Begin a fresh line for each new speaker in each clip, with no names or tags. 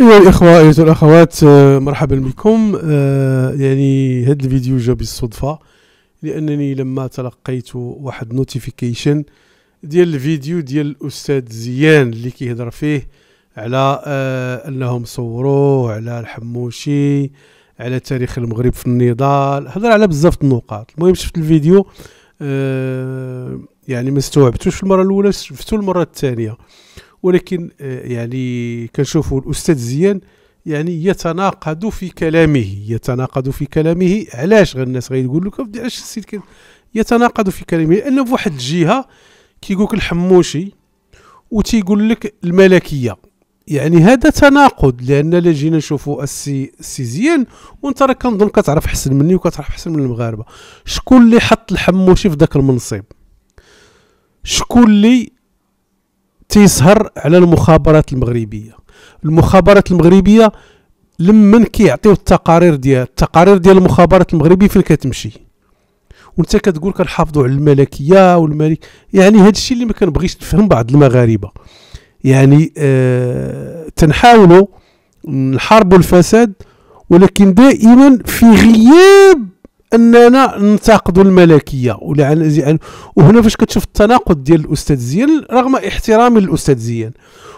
ايها الاخوه ايها الاخوات آه، مرحبا بكم آه، يعني هذا الفيديو جا بالصدفه لانني لما تلقيت واحد نوتيفيكيشن ديال الفيديو ديال الاستاذ زيان اللي كيهضر فيه على آه، انهم صوروه على الحموشي على تاريخ المغرب في النضال هضر على بزاف النقاط المهم شفت الفيديو يعني ما استوعبتوش المره الاولى شفتو المره الثانيه ولكن آه، يعني كنشوفوا الاستاذ زيان يعني يتناقض في كلامه يتناقض في كلامه علاش غير الناس غيقول لك علاش السيد يتناقض في كلامه لانه بواحد الجهه كيقول لك الحموشي وتيقول لك الملكيه يعني هذا تناقض لان لا جينا نشوفوا السي السي زيان وانت راه كنظن كتعرف احسن مني وكتعرف احسن من المغاربه شكون اللي حط الحموشي في ذاك المنصب شكون اللي تيسهر على المخابرات المغربيه المخابرات المغربيه لمن كيعطيو التقارير ديال التقارير ديال المخابرات المغربيه فين كتمشي وانت كتقول كنحافظوا على الملكيه والملك يعني هذا الشيء اللي ما كنبغيش نفهم بعض المغاربه يعني آه تنحاولوا نحاربوا الفساد ولكن دائما في غياب اننا ننتقد الملكيه ولعن وهنا فاش كتشوف التناقض ديال الاستاذ زيان رغم احترامي للاستاذ زيان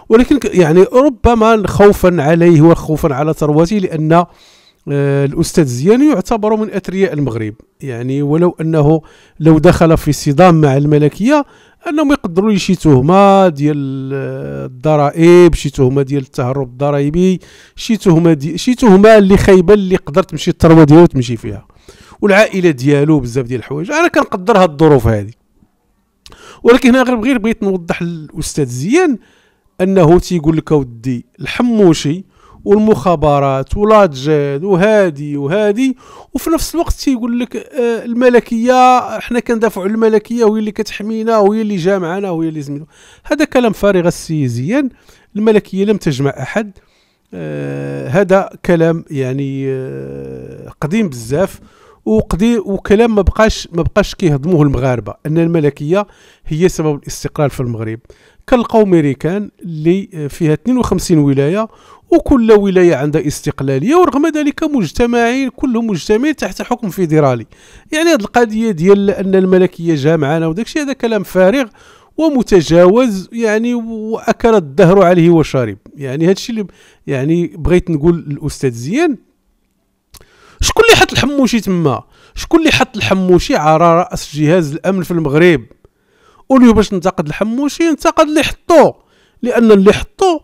ولكن يعني ربما خوفا عليه وخوفا على ثروته لان آه، الاستاذ زيان يعتبر من اثرياء المغرب يعني ولو انه لو دخل في صدام مع الملكيه انهم يقدروا شي تهمه ديال آه، الضرائب شي تهمه ديال التهرب الضرائبي شي تهمه شي تهمه اللي خايبه اللي قدرت تمشي الثروه ديالو تمشي فيها والعائله ديالو بزاف ديال الحوايج انا كنقدر هاد الظروف هذه ولكن هنا غير بغيت نوضح للاستاذ زيان انه تيقول لك اودي الحموشي والمخابرات ولاجاد وهادي وهادي وفي نفس الوقت تيقول لك آه، الملكيه حنا كندافعوا على الملكيه وهي اللي كتحمينا وهي اللي جامعنا وهي اللي زمينا هذا كلام فارغ السي زيان الملكيه لم تجمع احد آه، هذا كلام يعني آه، قديم بزاف وقدي وكلام ما بقاش ما بقاش كيهضموه المغاربه ان الملكيه هي سبب الاستقلال في المغرب كنلقاو ميريكان اللي فيها 52 ولايه وكل ولايه عندها استقلاليه ورغم ذلك مجتمعين كلهم مجتمعين تحت حكم فيدرالي يعني هذه القضيه ديال ان الملكيه جا معنا وداكشي هذا كلام فارغ ومتجاوز يعني واكل الدهر عليه وشارب يعني هادشي اللي يعني بغيت نقول الاستاذ زيان شكون اللي حط الحموشي تما شكون اللي حط الحموشي على راس جهاز الامن في المغرب واليوم باش ننتقد الحموشي ننتقد اللي حطو لان اللي حطو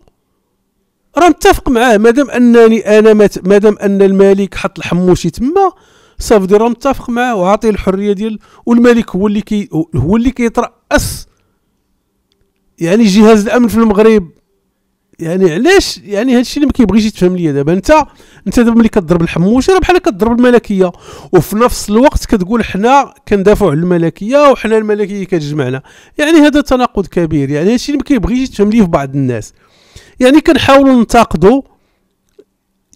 راه متفق معاه مادام انني انا مادام ان الملك حط الحموشي تما صافي راه متفق معاه وعاطيه الحريه ديال والملك هو اللي كي هو اللي كيتراس يعني جهاز الامن في المغرب يعني علاش يعني هادشي اللي ما كيبغيش يتفهم ليا دابا انت انت دابا ملي كضرب الحموشه راه بحال كضرب الملكيه وفي نفس الوقت كتقول حنا كندافعوا على الملكيه وحنا الملكيه كتجمعنا يعني هذا تناقض كبير يعني هادشي اللي ما كيبغيش يتفهم ليه في بعض الناس يعني كنحاولوا ننتقدوا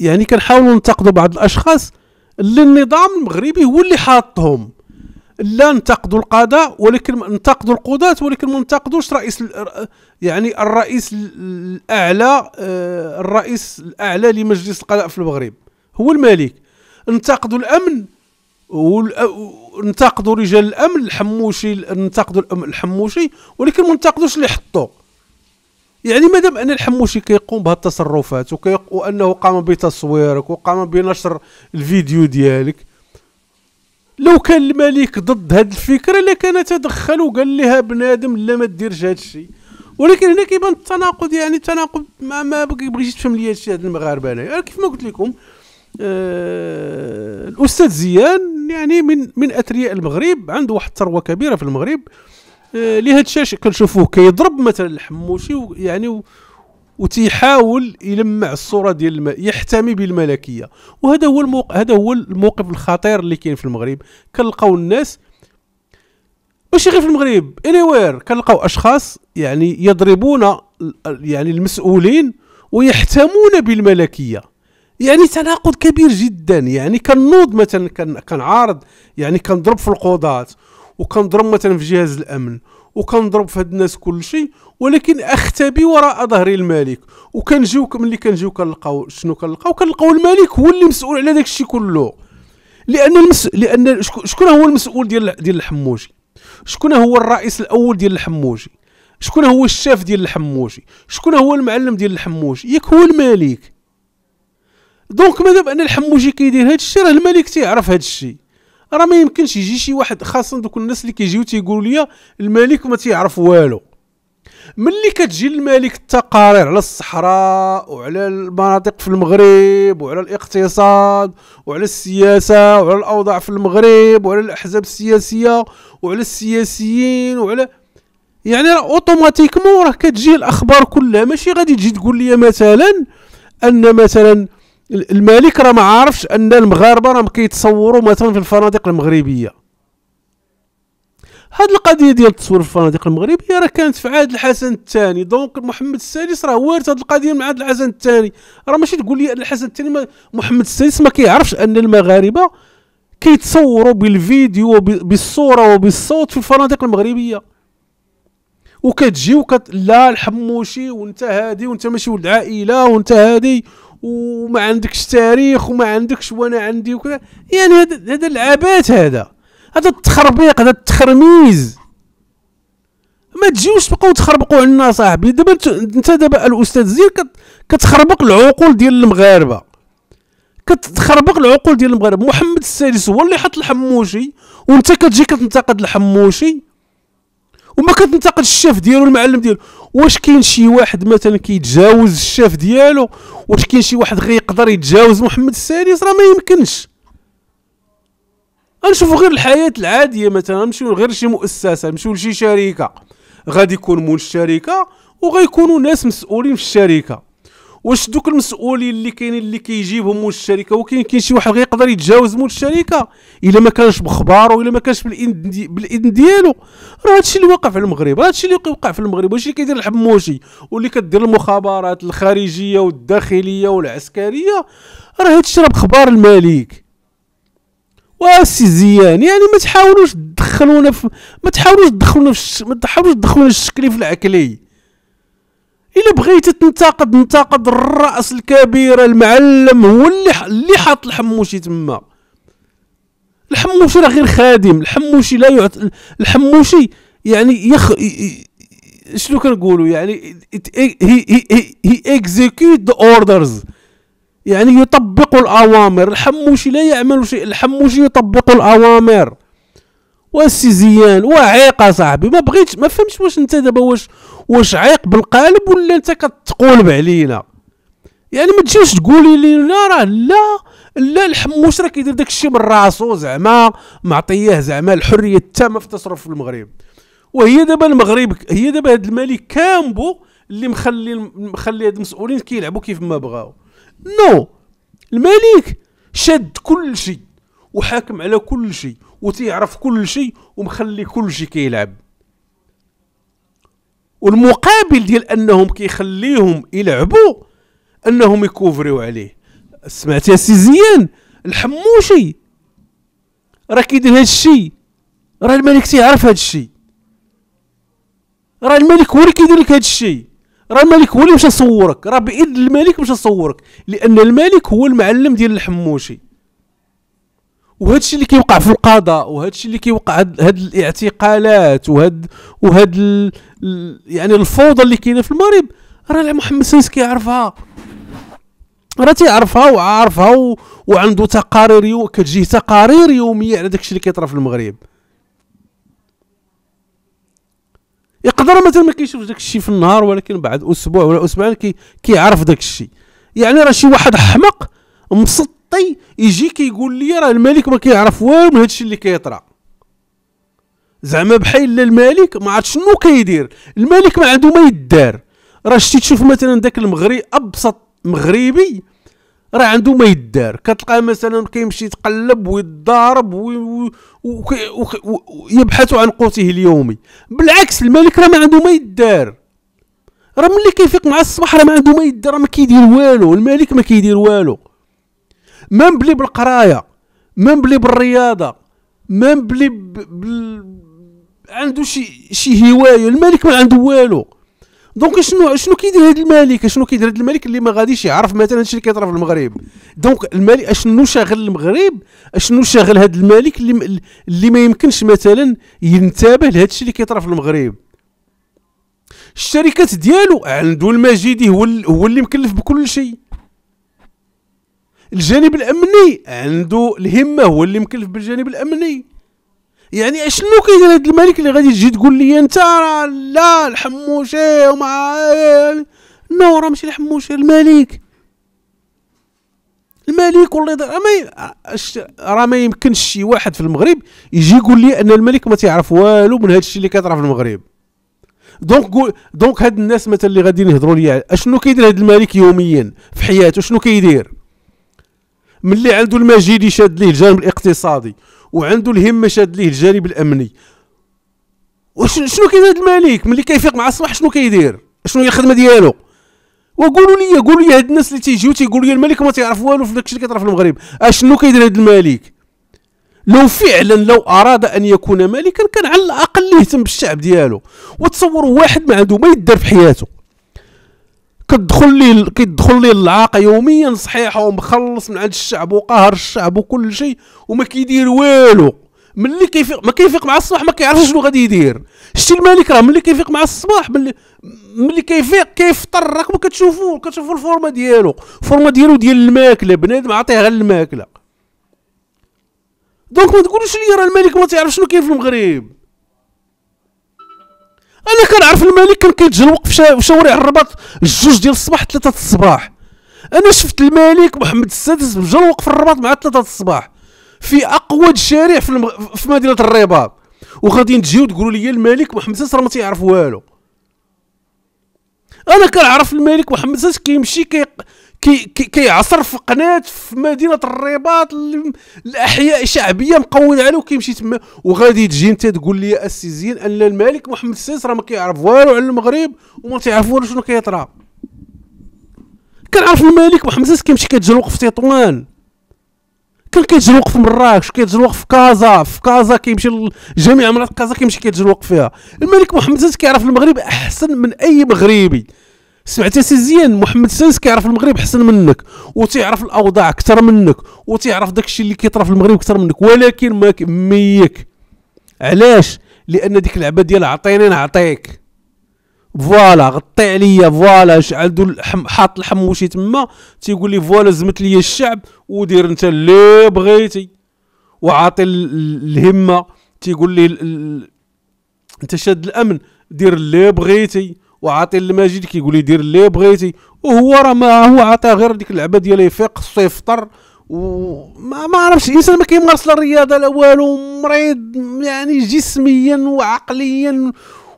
يعني كنحاولوا ننتقدوا بعض الاشخاص اللي النظام المغربي هو اللي حاطهم لا ننتقدوا القضاء ولكن ننتقدوا القضاة ولكن ما ننتقدوش رئيس يعني الرئيس الاعلى آه، الرئيس الاعلى لمجلس القضاء في المغرب هو الملك ننتقدوا الامن وننتقدوا رجال الامن الحموشي ننتقدوا الحموشي ولكن ما ننتقدوش اللي حطوا يعني مادام ان الحموشي كيقوم بهالتصرفات التصرفات وانه قام بتصويرك وقام بنشر الفيديو ديالك لو كان الملك ضد هذه الفكره لكان تدخل وقال لها بنادم لا ما ديرش هذا الشيء ولكن هنا كيبان التناقض يعني التناقض ما ما بغيتش تفهم لي هذا هاد المغاربه انا كيف ما قلت لكم آه الاستاذ زيان يعني من من اثرياء المغرب عنده واحد الثروه كبيره في المغرب آه لهذا الشيء كنشوفوه كيضرب مثلا الحموشي يعني وتيحاول يلمع الصوره ديال الم... يحتمي بالملكيه وهذا هو الموق... هذا هو الموقف الخطير اللي كاين في المغرب كنلقاو الناس ماشي غير في المغرب انيوير كنلقاو اشخاص يعني يضربون يعني المسؤولين ويحتمون بالملكيه يعني تناقض كبير جدا يعني كنوض مثلا كنعارض يعني كنضرب في القضاة وكنضرب مثلا في جهاز الامن وكنضرب في هاد الناس كلشي ولكن اختبي وراء ظهري الملك وكنجيو ملي كنجيو كنلقاو شنو كنلقاو كنلقاو الملك هو اللي مسؤول على داك الشيء كله لان المس... لان شكون هو المسؤول ديال ديال الحموجي شكون هو الرئيس الاول ديال الحموجي شكون هو الشاف ديال الحموجي شكون هو المعلم ديال الحموجي ياك هو الملك دونك مادام ان الحموجي كيدير هادشي راه الملك تيعرف هادشي راه ما يمكنش يجي شي واحد خاصه دوك الناس اللي كيجيو تيقولوا لي الملك ما تيعرف والو ملي كتجي الملك التقارير على الصحراء وعلى المناطق في المغرب وعلى الاقتصاد وعلى السياسه وعلى الاوضاع في المغرب وعلى الاحزاب السياسيه وعلى السياسيين وعلى يعني راه اوتوماتيكمون راه كتجي الاخبار كلها ماشي غادي تجي تقول لي مثلا ان مثلا الملك راه ما عارفش ان المغاربه راهم كيتصوروا مثلا في الفنادق المغربيه هاد القضيه ديال التصوير في الفنادق المغربيه راه كانت في عهد الحسن الثاني دونك محمد السادس راه وارث هاد القضيه من عهد الحسن الثاني راه ماشي تقول لي الحسن الثاني محمد السادس ما كيعرفش ان المغاربه كيتصوروا بالفيديو وبالصوره وبالصوت في الفنادق المغربيه وكتجي وكت لا الحموشي وانت هادي وانت ماشي ولد عائله وانت هادي وما عندكش تاريخ وما عندكش وانا عندي وكذا يعني هذا هذا العبات هذا هذا التخربيق هذا التخرميز ما تجيوش تبقاو تخربقوا عنا صاحبي دابا انت دابا الاستاذ زير كتخربق العقول ديال المغاربه كتخربق العقول ديال المغاربه محمد السادس هو اللي حط الحموشي وانت كتجي كتنتقد الحموشي وما كتنتقد الشيف ديالو المعلم ديالو واش كاين شي واحد مثلا كيتجاوز الشاف ديالو واش كاين شي واحد غيقدر يتجاوز محمد السادس راه ما يمكنش غنشوفوا غير الحياه العاديه مثلا نمشيو غير شي مؤسسه نمشيو لشي شركه غادي يكون مول الشركه وغيكونوا ناس مسؤولين في الشركه واش دوك المسؤولين اللي كاينين اللي كيجيبهم مول الشركه وكاين كاين شي واحد غيقدر يتجاوز مول الشركه الا ما كانش بخباره الا ما كانش بالاذن ديالو راه هادشي اللي واقع في المغرب هادشي اللي وقع في المغرب واش اللي كيدير الحموشي واللي كدير المخابرات الخارجيه والداخليه والعسكريه راه هادشي راه بخبار الملك واسي زيان يعني ما تحاولوش تدخلونا في ما تحاولوش تدخلونا في ما تحاولوش تدخلونا الشكلي في العقلي الا بغيت تنتقد ننتقد الراس الكبير المعلم هو اللي اللي حاط الحموشي تما الحموشي راه غير خادم الحموشي لا يعت... الحموشي يعني يخ شنو كنقولوا يعني هي اكزيكيوت ذا اوردرز يعني يطبق الاوامر الحموشي لا يعمل شيء الحموشي يطبق الاوامر والسي زيان وعيقه صاحبي ما بغيتش ما فهمتش واش انت دابا واش واش عيق بالقالب ولا انت كتقولب علينا يعني ما تجيش تقولي لينا راه لا لا الحموش راه كيدير داكشي من راسو زعما معطيه زعما الحريه التامه في التصرف في المغرب وهي دابا المغرب هي دابا هذا الملك كامبو اللي مخلي مخلي هاد المسؤولين كيلعبوا كيف ما بغاو نو no. الملك شاد كل شيء وحاكم على كل شيء وتيعرف كل شيء ومخلي كل شيء كيلعب والمقابل ديال انهم كيخليهم يلعبوا انهم يكوفريو عليه سمعت يا سي زيان الحموشي راه كيدير هذا الشيء راه الملك تيعرف هذا الشيء راه الملك هو اللي كيدير لك هذا الشيء راه الملك هو اللي مشى صورك راه باذن الملك مشى صورك لان الملك هو المعلم ديال الحموشي وهذا الشيء اللي كيوقع في القضاء وهذا الشيء اللي كيوقع هاد الاعتقالات وهاد وهاد ال يعني الفوضى اللي كاينه في المغرب راه محمد سنس كيعرفها راه تيعرفها وعارفها و... وعنده تقارير يو... كتجيه تقارير يوميه على الشيء اللي كيطرا في المغرب يقدر مثلا ما كيشوفش الشيء في النهار ولكن بعد اسبوع ولا اسبوعين كي كيعرف الشيء يعني راه شي واحد حمق مسط الطي يجي كيقول لي راه الملك ما كيعرف والو من هادشي اللي كيطرا زعما بحال الملك ما عرفت شنو كيدير الملك ما عنده ما يدار راه شتي تشوف مثلا داك المغرب ابسط مغربي راه عنده ما يدار كتلقاه مثلا كيمشي يتقلب ويضارب ويبحث عن قوته اليومي بالعكس الملك راه ما عنده ما يدار راه ملي كيفيق مع الصباح راه ما عنده ما يدار ما كيدير والو الملك ما كيدير والو ما بلي بالقرايه ما بلي بالرياضه ما بلي بل... عنده شي شي هوايه الملك ما عنده والو دونك شنو شنو كيدير هذا الملك شنو كيدير هذا الملك اللي ما غاديش يعرف مثلا هادشي اللي كيطرا في المغرب دونك الملك اشنو شاغل المغرب اشنو شاغل هذا الملك اللي اللي ما يمكنش مثلا ينتبه لهادشي اللي كيطرا في المغرب الشركات ديالو عنده المجيدي هو هو اللي مكلف بكل شيء الجانب الامني عنده الهمه هو اللي مكلف بالجانب الامني يعني اشنو كيدير هذا الملك اللي غادي تجي تقول لي انت راه لا الحموشي ومع نو راه ماشي الحموشي الملك الملك والله ما راه ما يمكنش شي واحد في المغرب يجي يقول لي ان الملك ما تيعرف والو من هذا الشيء اللي كيطرا في المغرب دونك قول دونك هاد الناس مثلا اللي غادي يهضروا لي اشنو كيدير هاد الملك يوميا في حياته شنو كيدير ملي عنده المجيد شاد ليه الجانب الاقتصادي وعنده الهمه شاد ليه الجانب الامني وشنو شنو كاين هذا الملك ملي كيفيق مع الصباح شنو كيدير شنو هي الخدمه ديالو وقولوا لي قولوا لي هاد الناس اللي تيجيو تيقولوا لي الملك ما تيعرف والو في داكشي اللي كيطرا في المغرب اشنو كيدير هاد الملك لو فعلا لو اراد ان يكون ملكا كان على الاقل يهتم بالشعب ديالو وتصوروا واحد ما عنده ما يدار في حياته كتدخل ليه كيدخل ليه العاقه يوميا صحيحه ومخلص من عند الشعب وقاهر الشعب وكل شيء وما كيدير والو ملي كيفيق ما كيفيق مع الصباح ما كيعرفش شنو غادي يدير شتي الملك راه ملي كيفيق مع الصباح ملي ملي كيفيق كيفطر راك ما كتشوفو كتشوفو الفورمه ديالو الفورمه ديالو ديال الماكله بنادم عطيه غير الماكله دونك ما تقولوش لي راه الملك ما تيعرفش شنو كاين في المغرب انا كنعرف الملك كان كيتجلوق في شوارع الرباط الجوج ديال الصباح ثلاثة الصباح انا شفت الملك محمد السادس مجلوق في الرباط مع ثلاثة الصباح في اقوى الشارع في, المغ... في مدينه الرباط وغادي تجيو تقولوا لي الملك محمد السادس راه ما تيعرف والو انا كنعرف الملك محمد السادس كيمشي كي كيعصر كي كي في قناه في مدينه الرباط الاحياء شعبيه مقود عليه وكيمشي تما وغادي تجي انت تقول لي السي زين ان الملك محمد السادس راه ما كيعرف والو على المغرب وما تيعرف والو شنو كيطرى كنعرف الملك محمد السادس كيمشي كيتجلوق في تطوان كان كيتزلوق في مراكش كيتزلوق في كازا في كازا كيمشي جميع مناطق كازا كيمشي كيتزلوق فيها الملك محمد السادس كيعرف المغرب احسن من اي مغربي سمعتي سي زيان محمد السادس كيعرف المغرب احسن منك وتيعرف الاوضاع اكثر منك وتيعرف داكشي اللي كيطرا في المغرب اكثر منك ولكن ما ميك علاش لان ديك اللعبه ديال عطيني نعطيك فوالا غطي عليا فوالا شعل الحم حاط الحموشي تما تيقول لي فوالا زمت لي الشعب ودير انت اللي بغيتي وعاطي الهمه تيقول لي انت شاد الامن دير اللي بغيتي وعاطي المجيد كيقول لي دير اللي بغيتي وهو راه ما هو عطى غير ديك اللعبه ديال يفيق خصو يفطر وما ما عرفش الانسان ما كيمارس لا الرياضه لا والو مريض يعني جسميا وعقليا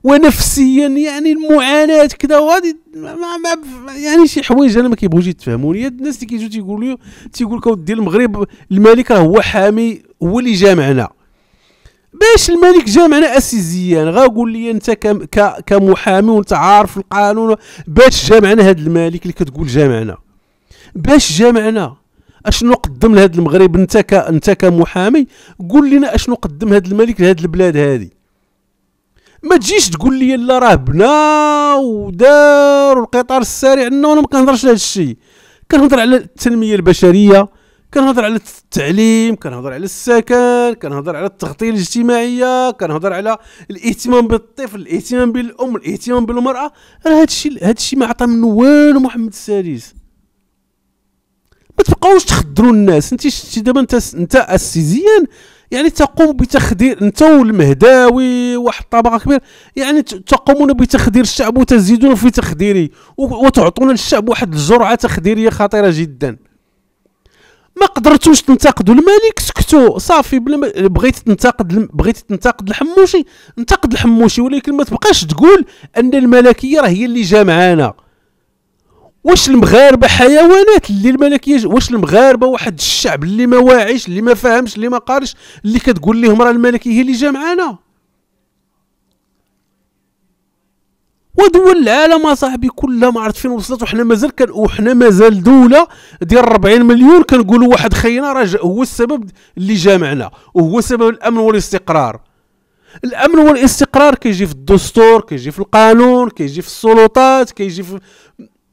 ونفسيا يعني المعاناه كذا وغادي ما, ما يعني شي حوايج انا ما كيبغوش يتفهموا لي الناس اللي كيجوا تيقولوا لي تيقول لك اودي المغرب الملك راه هو حامي هو اللي جامعنا باش الملك جامعنا اسي زيان غاقول لي انت كم كمحامي وانت عارف القانون باش جامعنا هاد الملك اللي كتقول جامعنا باش جامعنا اشنو قدم لهاد المغرب انت انت كمحامي قول لنا اشنو قدم هاد الملك لهاد البلاد هذه ما تجيش تقول لي لا راه بنا ودار القطار السريع انا ما كنهضرش هذا الشيء كنهضر على التنميه البشريه كنهضر على التعليم كنهضر على السكن كنهضر على التغطيه الاجتماعيه كنهضر على الاهتمام بالطفل الاهتمام بالام الاهتمام بالمراه راه هادشي هادشي ما عطى منه والو محمد السادس ما تبقاوش تخدروا الناس انت شتي دابا انت انت السيزيان زيان يعني تقوم بتخدير انت والمهداوي واحد الطبقه كبيره يعني تقومون بتخدير الشعب وتزيدون في تخديره وتعطون الشعب واحد الجرعه تخديريه خطيره جدا ما قدرتوش تنتقدوا الملك سكتوا صافي بلا ما بغيت تنتقد بغيتي تنتقد الحموشي انتقد الحموشي ولكن ما تبقاش تقول ان الملكيه راه هي اللي جامعانا واش المغاربه حيوانات اللي الملكيه واش المغاربه واحد الشعب اللي ما واعيش اللي ما فاهمش اللي ما قارش اللي كتقول لهم راه الملكيه هي اللي جا معانا ودول العالم صاحبي كلها ما عرفت فين وصلت وحنا مازال كان وحنا مازال دوله ديال 40 مليون كنقولوا واحد خينا راه هو السبب اللي معنا وهو سبب الامن والاستقرار الامن والاستقرار كيجي في الدستور كيجي في القانون كيجي في السلطات كيجي في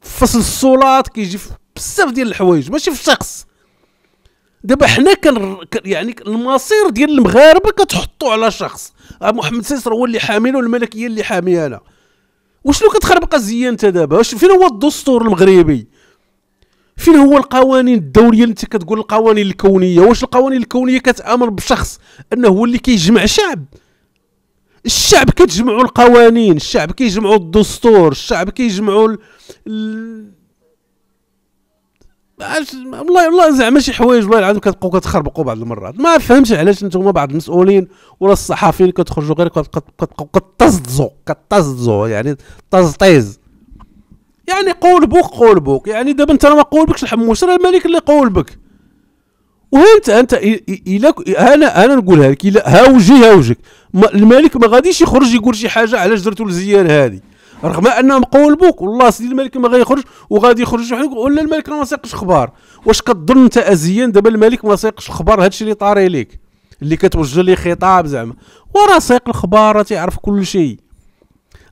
فصل الصولات كيجي في بزاف ديال الحوايج ماشي في الشخص دابا حنا كان يعني المصير ديال المغاربه كتحطو على شخص محمد سيسر هو اللي حامينا والملكيه اللي حاميانا وشنو كتخربق الزيان انت دابا فين هو الدستور المغربي فين هو القوانين الدوليه اللي انت كتقول القوانين الكونيه واش القوانين الكونيه كتامر بشخص انه هو اللي كيجمع شعب الشعب كتجمعوا القوانين الشعب كيجمعوا الدستور الشعب كيجمعوا ال... والله والله زعما شي حوايج والله العظيم كتبقاو كتخربقوا بعض المرات ما فهمتش علاش نتوما بعض المسؤولين ولا الصحافيين كتخرجوا غير كتبقاو كتطزطزوا كتطزطزوا يعني طزطيز يعني قول بوك قول بوك يعني دابا انت ما قول بكش الحموش راه الملك اللي قول بك وانت انت الى انا انا نقولها لك وجهي هاوجي هاوجك الملك ما غاديش يخرج يقول شي حاجه علاش درتوا الزيان هذه رغم انهم بوك والله سيدي الملك ما غيخرج وغادي يخرج يحلق ولا الملك ما سيقش اخبار واش كتظن انت ازيان دابا الملك ما سيقش اخبار هادشي اللي طاري ليك اللي كتوجه ليه خطاب زعما وراه سيق الاخبار تيعرف كل شيء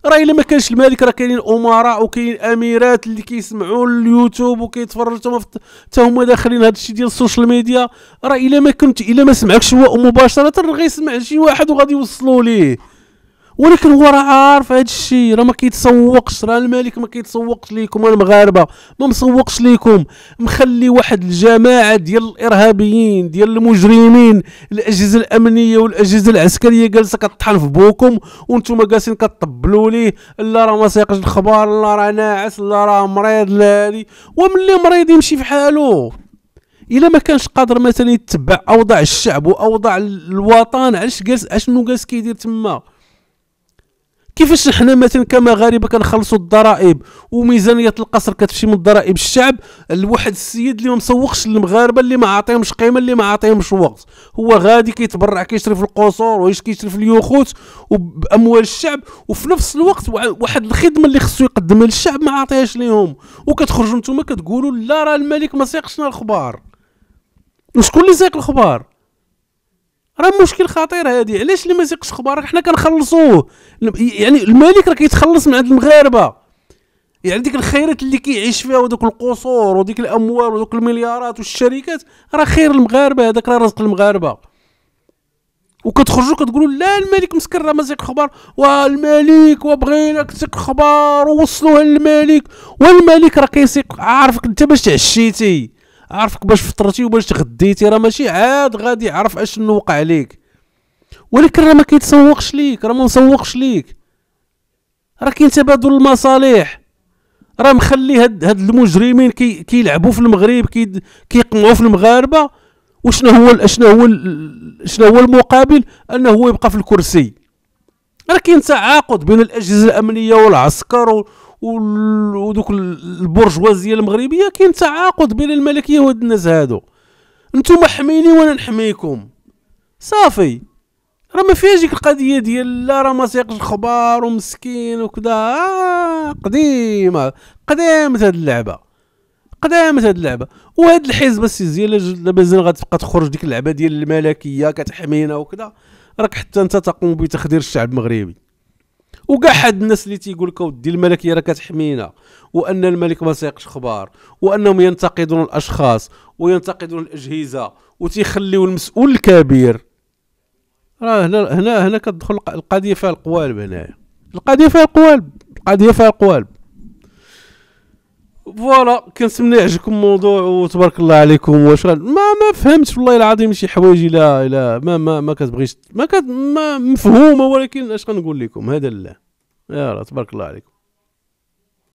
راه الا ما كانش الملك راه كاينين امراء وكاين اميرات اللي كيسمعوا اليوتيوب وكيتفرجوا تما حتى هما داخلين هذا الشيء ديال السوشيال ميديا راه الا ما كنت الا ما سمعكش هو مباشره غيسمع شي واحد وغادي يوصلوا ليه ولكن هو راه عارف هذا الشيء راه ما كيتسوقش راه الملك ما كيتسوقش ليكم المغاربه ما مسوقش ليكم مخلي واحد الجماعه ديال الارهابيين ديال المجرمين الاجهزه الامنيه والاجهزه العسكريه جالسه كطحن في بوكم وانتم جالسين كطبلوا ليه لا راه ما سيقش الخبار لا راه ناعس لا راه مريض لا هادي وملي مريض يمشي في حاله الا ما كانش قادر مثلا يتبع اوضاع الشعب واوضاع الوطن علاش جالس اشنو جالس كيدير تما كيفاش حنا مثلا كمغاربه كنخلصوا الضرائب وميزانيه القصر كتمشي من ضرائب الشعب لواحد السيد اللي ما مسوقش للمغاربه اللي ما عاطيهمش قيمه اللي ما عاطيهمش وقت هو غادي كيتبرع كيشري في القصور ويش كيشري في اليخوت وباموال الشعب وفي نفس الوقت واحد الخدمه اللي خصو يقدمها للشعب ما عاطيهاش ليهم وكتخرجوا نتوما كتقولوا لا راه الملك ما سيقشنا الخبار وشكون اللي سيق الخبار راه مشكل خطير هادي علاش اللي ما تيقش اخبارك حنا كنخلصوه يعني الملك راه كيتخلص من عند المغاربه يعني ديك الخيرات اللي كيعيش فيها ودوك القصور وديك الاموال ودوك المليارات والشركات راه خير المغاربه هذاك راه رزق المغاربه وكتخرجوا كتقولوا لا الملك مسكر راه مازيك اخبار والملك وبغينا تسيك خبار ووصلوها للملك والملك راه كيسيق عارفك انت باش تعشيتي عارفك باش فطرتي وباش تغديتي راه ماشي عاد غادي يعرف اشنو وقع ليك ولكن راه ما كيتسوقش ليك راه ما مسوقش ليك راه كاين تبادل المصالح راه مخلي هاد, هاد المجرمين كي كيلعبوا في المغرب كي كيقمعوا في المغاربه وشنو هو شنو هو شنو هو المقابل انه هو يبقى في الكرسي راه كاين تعاقد بين الاجهزه الامنيه والعسكر ودوك البرجوازيه المغربيه كاين تعاقد بين الملكيه وهاد الناس هادو نتوما حميني وانا نحميكم صافي راه ما فيهاش ديك القضيه ديال لا راه ما سيقش الخبار ومسكين وكذا آه قديمه قدامت هاد اللعبه قدامت هاد اللعبه وهاد الحزب دابا مازال غتبقى تخرج ديك اللعبه ديال الملكيه كتحمينا وكذا راك حتى انت تقوم بتخدير الشعب المغربي وكاع حد الناس اللي تيقول لك اودي الملكيه راه كتحمينا وان الملك ما سيقش خبار وانهم ينتقدون الاشخاص وينتقدون الاجهزه وتيخليو المسؤول الكبير راه هنا هنا هنا كتدخل القضيه فيها القوالب هنايا القضيه فيها القوالب القضيه فيها القوالب فوالا كنتمنى يعجبكم الموضوع وتبارك الله عليكم واش ما ما فهمتش والله العظيم شي حوايج لا لا ما ما ما كتبغيش ما كت ما مفهومه ولكن اش غنقول لكم هذا لا يا تبارك الله عليكم